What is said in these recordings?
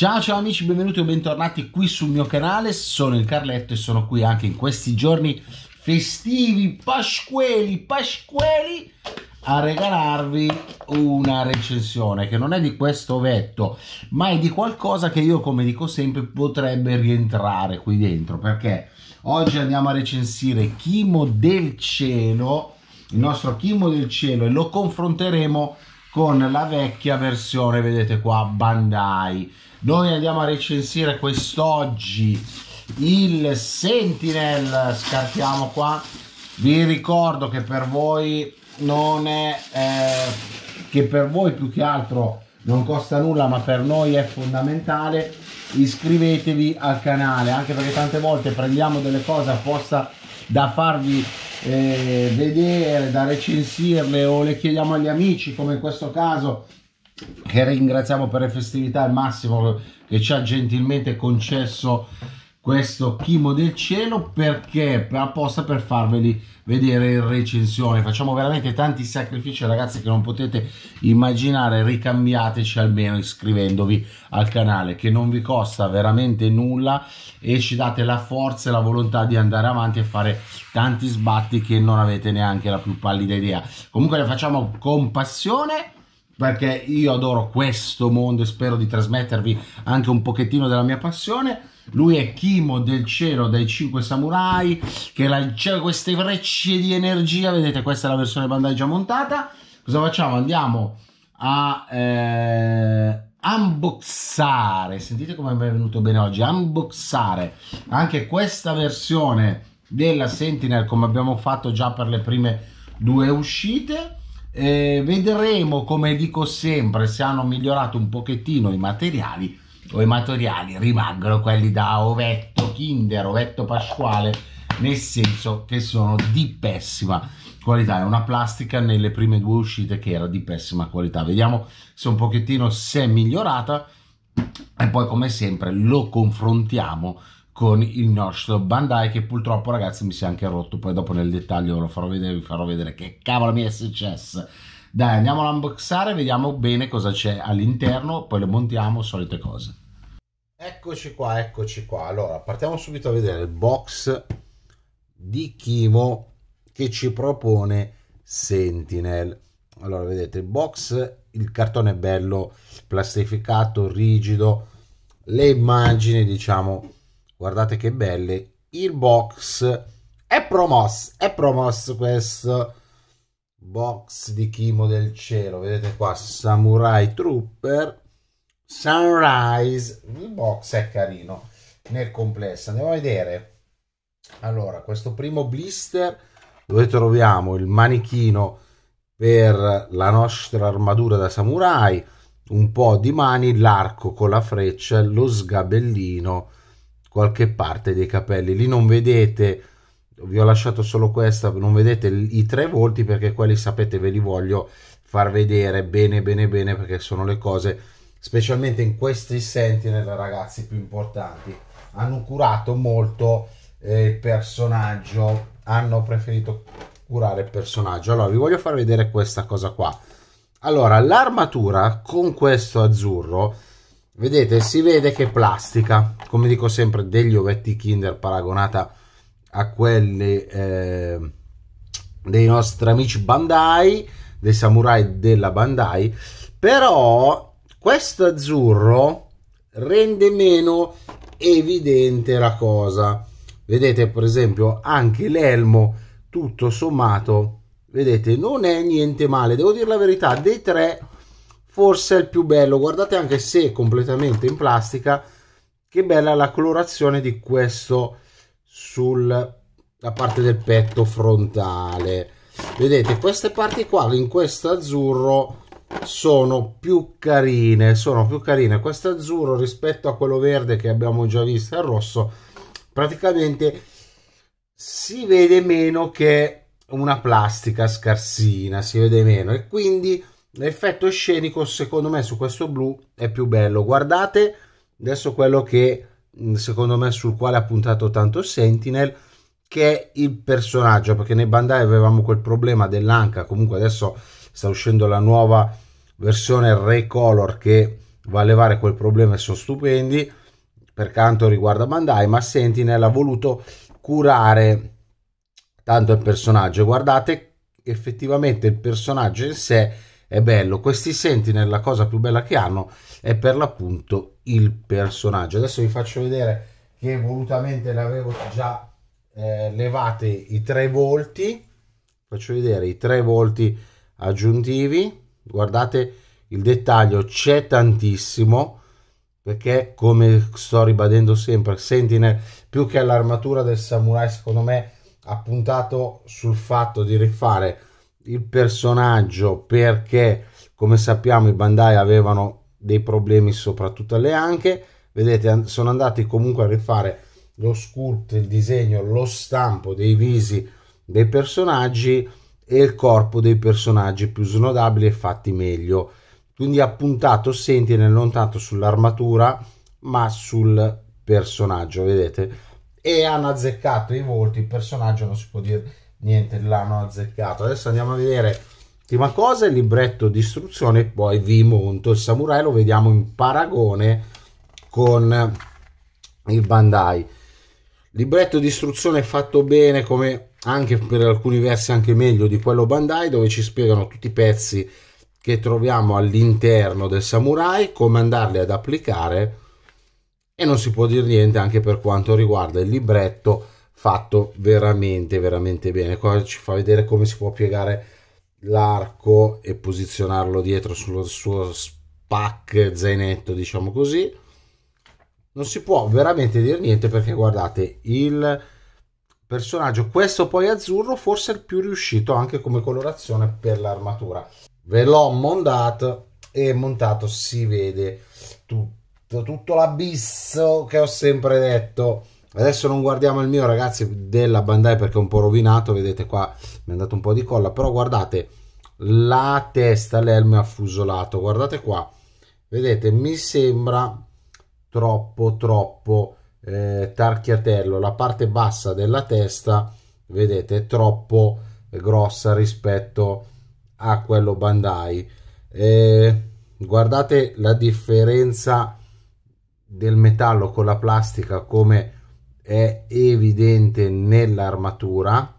Ciao ciao amici, benvenuti o bentornati qui sul mio canale, sono il Carletto e sono qui anche in questi giorni festivi, pasqueli, pasqueli, a regalarvi una recensione che non è di questo vetto, ma è di qualcosa che io, come dico sempre, potrebbe rientrare qui dentro, perché oggi andiamo a recensire Chimo del Cielo, il nostro Chimo del Cielo, e lo confronteremo con la vecchia versione, vedete qua, Bandai. Noi andiamo a recensire quest'oggi il Sentinel, scartiamo qua. Vi ricordo che per voi non è... Eh, che per voi più che altro non costa nulla ma per noi è fondamentale iscrivetevi al canale anche perché tante volte prendiamo delle cose apposta da farvi eh, vedere, da recensirle o le chiediamo agli amici come in questo caso che ringraziamo per le festività al massimo che ci ha gentilmente concesso questo chimo del cielo perché apposta per farveli vedere in recensione facciamo veramente tanti sacrifici ragazzi che non potete immaginare ricambiateci almeno iscrivendovi al canale che non vi costa veramente nulla e ci date la forza e la volontà di andare avanti e fare tanti sbatti che non avete neanche la più pallida idea comunque le facciamo con passione perché io adoro questo mondo e spero di trasmettervi anche un pochettino della mia passione lui è Kimo del cielo dai 5 samurai che lancia queste frecce di energia. Vedete, questa è la versione bandaggia montata. Cosa facciamo? Andiamo a eh, unboxare. Sentite come mi è venuto bene oggi. Unboxare anche questa versione della Sentinel come abbiamo fatto già per le prime due uscite. Eh, vedremo come dico sempre se hanno migliorato un pochettino i materiali o ematoriali rimangono quelli da ovetto kinder, ovetto pasquale, nel senso che sono di pessima qualità. È una plastica nelle prime due uscite che era di pessima qualità. Vediamo se un pochettino si è migliorata e poi come sempre lo confrontiamo con il nostro Bandai che purtroppo ragazzi mi si è anche rotto poi dopo nel dettaglio ve lo farò vedere vi farò vedere che cavolo mi è successo dai andiamo a unboxare vediamo bene cosa c'è all'interno poi lo montiamo solite cose Eccoci qua, eccoci qua. Allora, partiamo subito a vedere il box di Chimo che ci propone Sentinel. Allora, vedete, il box, il cartone è bello, plastificato, rigido, le immagini, diciamo, guardate che belle. Il box è promosso, è promosso questo box di Chimo del cielo. Vedete qua, Samurai Trooper Sunrise, il box è carino nel complesso. Andiamo a vedere. Allora, questo primo blister dove troviamo il manichino per la nostra armatura da samurai, un po' di mani, l'arco con la freccia, lo sgabellino, qualche parte dei capelli. Lì non vedete, vi ho lasciato solo questa, non vedete i tre volti perché quelli sapete ve li voglio far vedere bene bene bene perché sono le cose specialmente in questi sentinel ragazzi più importanti hanno curato molto eh, il personaggio hanno preferito curare il personaggio allora vi voglio far vedere questa cosa qua allora l'armatura con questo azzurro vedete si vede che è plastica come dico sempre degli ovetti kinder paragonata a quelli eh, dei nostri amici bandai dei samurai della bandai però questo azzurro rende meno evidente la cosa. Vedete, per esempio, anche l'elmo, tutto sommato, vedete, non è niente male. Devo dire la verità, dei tre forse è il più bello. Guardate anche se completamente in plastica, che bella la colorazione di questo sulla parte del petto frontale. Vedete, queste parti qua, in questo azzurro, sono più carine sono più carine questo azzurro rispetto a quello verde che abbiamo già visto al rosso praticamente si vede meno che una plastica scarsina si vede meno e quindi l'effetto scenico secondo me su questo blu è più bello guardate adesso quello che mm, secondo me sul quale ha puntato tanto Sentinel che è il personaggio perché nei Bandai avevamo quel problema dell'anca comunque adesso sta uscendo la nuova versione Recolor che va a levare quel problema e sono stupendi per quanto riguarda Bandai, ma Sentinel ha voluto curare tanto il personaggio. Guardate, effettivamente il personaggio in sé è bello. Questi Sentinel, la cosa più bella che hanno è per l'appunto il personaggio. Adesso vi faccio vedere che volutamente l'avevo già eh, levate i tre volti. Faccio vedere i tre volti aggiuntivi. Guardate il dettaglio, c'è tantissimo perché come sto ribadendo sempre, Sentinel più che all'armatura del samurai secondo me ha puntato sul fatto di rifare il personaggio perché come sappiamo i Bandai avevano dei problemi soprattutto alle anche vedete sono andati comunque a rifare lo sculpt, il disegno, lo stampo dei visi dei personaggi e il corpo dei personaggi più snodabili e fatti meglio. Quindi ha puntato Sentinel non tanto sull'armatura ma sul personaggio, vedete? E hanno azzeccato i volti, il personaggio non si può dire niente, l'hanno azzeccato. Adesso andiamo a vedere prima cosa il libretto di istruzione, poi vi monto il samurai, lo vediamo in paragone con il Bandai. Libretto di istruzione fatto bene come anche per alcuni versi anche meglio di quello Bandai dove ci spiegano tutti i pezzi che troviamo all'interno del samurai come andarli ad applicare e non si può dire niente anche per quanto riguarda il libretto fatto veramente veramente bene qua ci fa vedere come si può piegare l'arco e posizionarlo dietro sullo suo pack zainetto diciamo così non si può veramente dire niente perché guardate il personaggio, questo poi azzurro, forse il più riuscito anche come colorazione per l'armatura. Ve l'ho montato e montato si vede tutto, tutto l'abisso che ho sempre detto. Adesso non guardiamo il mio ragazzi della Bandai perché è un po' rovinato, vedete qua mi è andato un po' di colla, però guardate la testa, l'elmo è affusolato, guardate qua, vedete mi sembra troppo troppo eh, tarchiatello, la parte bassa della testa, vedete, è troppo grossa rispetto a quello Bandai. Eh, guardate la differenza del metallo con la plastica come è evidente nell'armatura.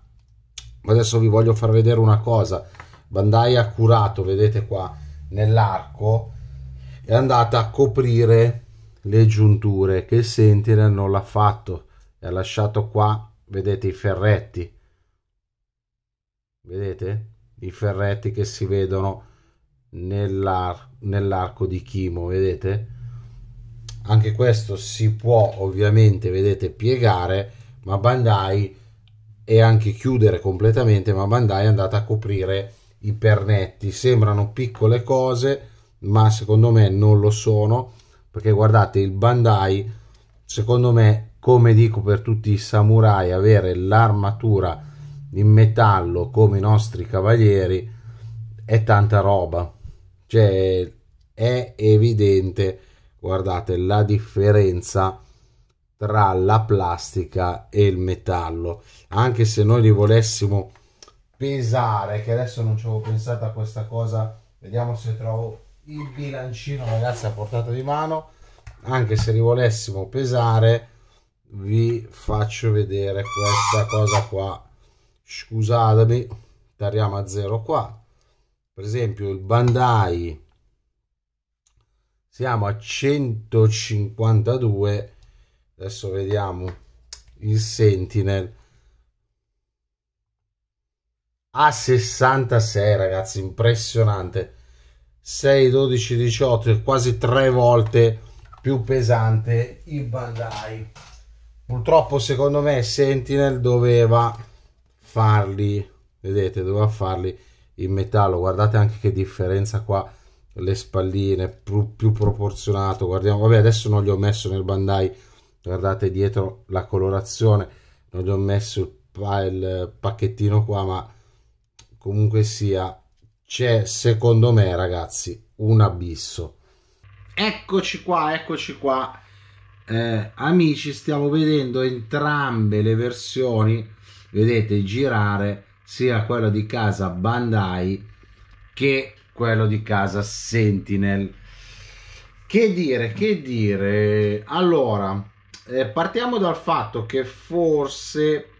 Adesso vi voglio far vedere una cosa. Bandai ha curato, vedete qua, nell'arco è andata a coprire le giunture che il Sentinel non l'ha fatto e ha lasciato qua vedete i ferretti vedete i ferretti che si vedono nell'arco di chimo vedete anche questo si può ovviamente vedete piegare ma Bandai e anche chiudere completamente ma Bandai è andata a coprire i pernetti sembrano piccole cose ma secondo me non lo sono perché guardate il Bandai secondo me come dico per tutti i samurai avere l'armatura in metallo come i nostri cavalieri è tanta roba cioè è evidente guardate la differenza tra la plastica e il metallo anche se noi li volessimo pesare che adesso non ci avevo pensato a questa cosa vediamo se trovo il bilancino ragazzi a portata di mano anche se li volessimo pesare vi faccio vedere questa cosa qua scusatemi tariamo a zero qua per esempio il bandai siamo a 152 adesso vediamo il sentinel a 66 ragazzi impressionante 6, 12, 18 è quasi tre volte più pesante il Bandai. Purtroppo secondo me Sentinel doveva farli, vedete, doveva farli in metallo. Guardate anche che differenza qua, le spalline più, più proporzionato. Guardiamo, vabbè adesso non gli ho messo nel Bandai, guardate dietro la colorazione, non gli ho messo il, il pacchettino qua, ma comunque sia c'è secondo me ragazzi un abisso eccoci qua eccoci qua eh, amici stiamo vedendo entrambe le versioni vedete girare sia quello di casa Bandai che quello di casa Sentinel che dire che dire allora eh, partiamo dal fatto che forse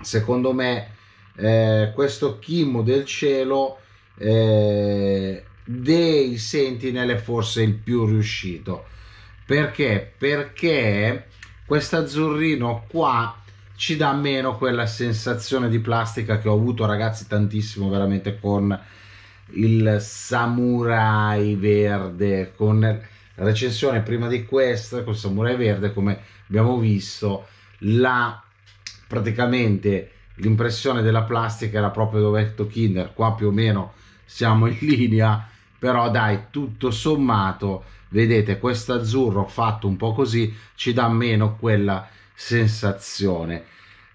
secondo me eh, questo Chimmo del cielo eh, dei Sentinel è forse il più riuscito. Perché? Perché quest'azzurrino qua ci dà meno quella sensazione di plastica che ho avuto ragazzi tantissimo veramente con il samurai verde con la recensione prima di questa con samurai verde come abbiamo visto la praticamente l'impressione della plastica era proprio dove detto kinder qua più o meno siamo in linea, però dai, tutto sommato, vedete, questo azzurro fatto un po' così ci dà meno quella sensazione.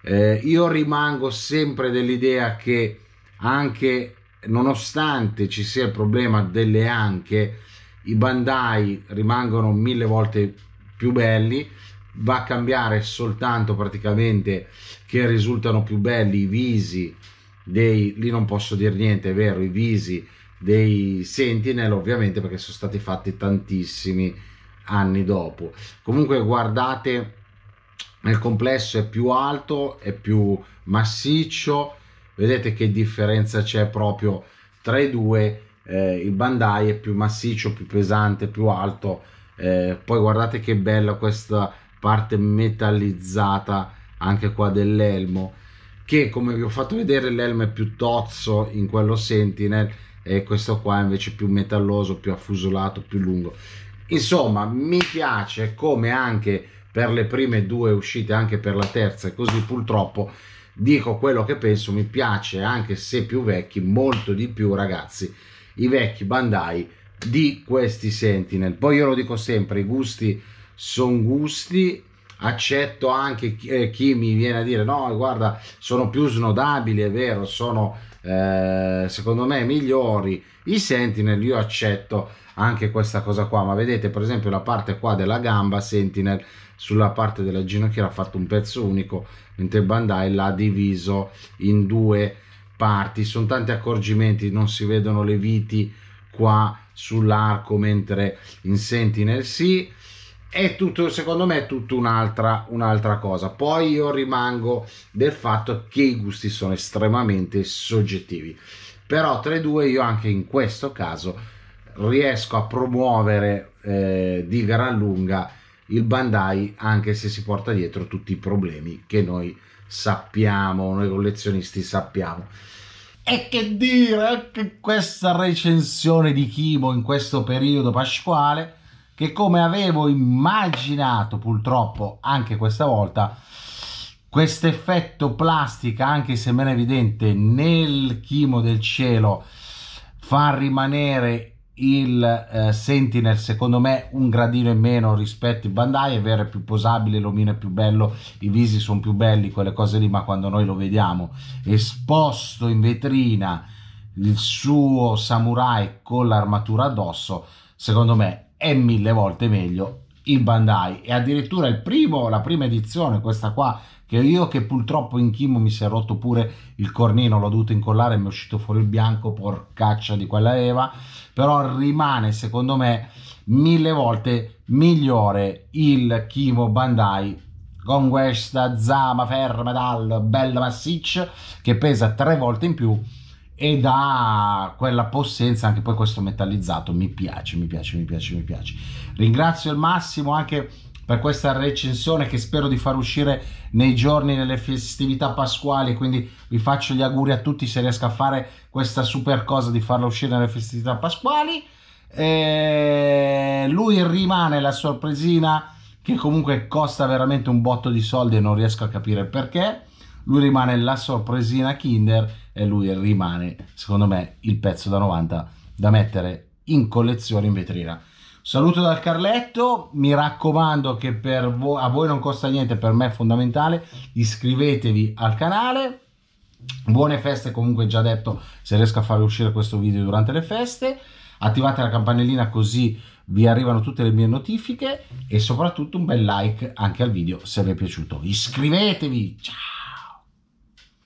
Eh, io rimango sempre dell'idea che anche nonostante ci sia il problema delle anche, i bandai rimangono mille volte più belli, va a cambiare soltanto praticamente che risultano più belli i visi dei, lì non posso dire niente, è vero, i visi dei Sentinel, ovviamente perché sono stati fatti tantissimi anni dopo. Comunque guardate, nel complesso è più alto, è più massiccio, vedete che differenza c'è proprio tra i due, eh, il Bandai è più massiccio, più pesante, più alto, eh, poi guardate che bella questa parte metallizzata anche qua dell'elmo che come vi ho fatto vedere l'elmo è più tozzo in quello Sentinel e questo qua invece più metalloso, più affusolato, più lungo. Insomma, mi piace come anche per le prime due uscite, anche per la terza, e così purtroppo dico quello che penso, mi piace anche se più vecchi, molto di più ragazzi, i vecchi Bandai di questi Sentinel. Poi io lo dico sempre, i gusti sono gusti accetto anche chi, eh, chi mi viene a dire no, guarda, sono più snodabili, è vero, sono eh, secondo me migliori i Sentinel, io accetto anche questa cosa qua, ma vedete per esempio la parte qua della gamba Sentinel sulla parte della ginocchiera ha fatto un pezzo unico, mentre Bandai l'ha diviso in due parti, sono tanti accorgimenti, non si vedono le viti qua sull'arco mentre in Sentinel sì è tutto, secondo me è tutta un'altra, un'altra cosa. Poi io rimango del fatto che i gusti sono estremamente soggettivi. Però tra i due io anche in questo caso riesco a promuovere eh, di gran lunga il Bandai anche se si porta dietro tutti i problemi che noi sappiamo, noi collezionisti sappiamo. E che dire anche questa recensione di Kimo in questo periodo pasquale che come avevo immaginato purtroppo anche questa volta questo effetto plastica anche se meno evidente nel chimo del cielo fa rimanere il eh, Sentinel secondo me un gradino in meno rispetto ai Bandai è vero è più posabile l'omino è più bello i visi sono più belli quelle cose lì ma quando noi lo vediamo esposto in vetrina il suo samurai con l'armatura addosso secondo me è mille volte meglio il Bandai e addirittura il primo, la prima edizione, questa qua che io che purtroppo in chimo mi si è rotto pure il cornino, l'ho dovuto incollare, mi è uscito fuori il bianco, porcaccia di quella Eva, però rimane secondo me mille volte migliore il chimo Bandai con questa zama ferma dal bello massiccio che pesa tre volte in più e da quella possenza anche poi questo metallizzato mi piace, mi piace, mi piace, mi piace. Ringrazio il Massimo anche per questa recensione che spero di far uscire nei giorni nelle festività pasquali quindi vi faccio gli auguri a tutti se riesco a fare questa super cosa di farla uscire nelle festività pasquali e lui rimane la sorpresina che comunque costa veramente un botto di soldi e non riesco a capire perché lui rimane la sorpresina Kinder e lui rimane, secondo me, il pezzo da 90 da mettere in collezione in vetrina. Saluto dal Carletto, mi raccomando che voi, a voi non costa niente, per me è fondamentale, iscrivetevi al canale. Buone feste, comunque già detto, se riesco a fare uscire questo video durante le feste. Attivate la campanellina così vi arrivano tutte le mie notifiche e soprattutto un bel like anche al video se vi è piaciuto. Iscrivetevi, ciao!